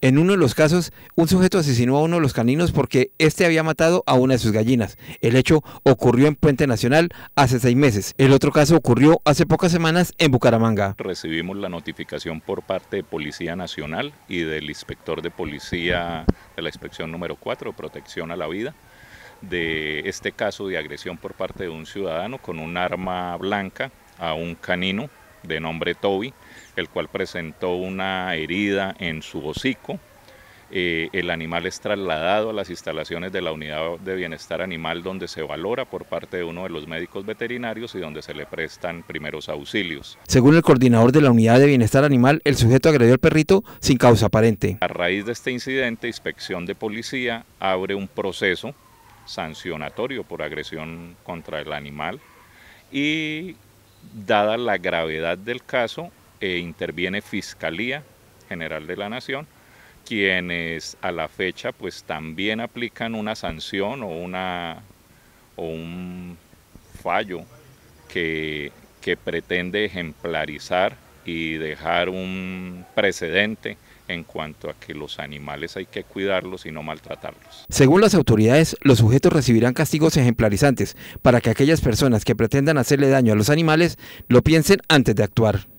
En uno de los casos, un sujeto asesinó a uno de los caninos porque éste había matado a una de sus gallinas. El hecho ocurrió en Puente Nacional hace seis meses. El otro caso ocurrió hace pocas semanas en Bucaramanga. Recibimos la notificación por parte de Policía Nacional y del inspector de policía de la inspección número 4, Protección a la Vida, de este caso de agresión por parte de un ciudadano con un arma blanca a un canino de nombre Toby, el cual presentó una herida en su hocico. Eh, el animal es trasladado a las instalaciones de la unidad de bienestar animal donde se valora por parte de uno de los médicos veterinarios y donde se le prestan primeros auxilios. Según el coordinador de la unidad de bienestar animal, el sujeto agredió al perrito sin causa aparente. A raíz de este incidente, inspección de policía abre un proceso sancionatorio por agresión contra el animal y dada la gravedad del caso, eh, interviene Fiscalía General de la Nación, quienes a la fecha pues también aplican una sanción o, una, o un fallo que pretende ejemplarizar y dejar un precedente en cuanto a que los animales hay que cuidarlos y no maltratarlos. Según las autoridades, los sujetos recibirán castigos ejemplarizantes para que aquellas personas que pretendan hacerle daño a los animales lo piensen antes de actuar.